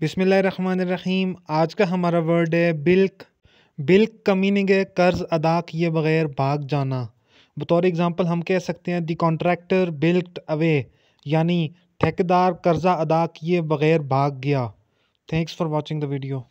बिसमीम आज का हमारा वर्ड है बिल्क बिल्क का मीनिंग है कर्ज़ अदा किए बगैर भाग जाना बतौर एग्ज़ाम्पल हम कह सकते हैं दी कॉन्ट्रैक्टर बिल्कड अवे यानी ठेकेदार कर्ज़ा अदा किए बगैर भाग गया thanks for watching the video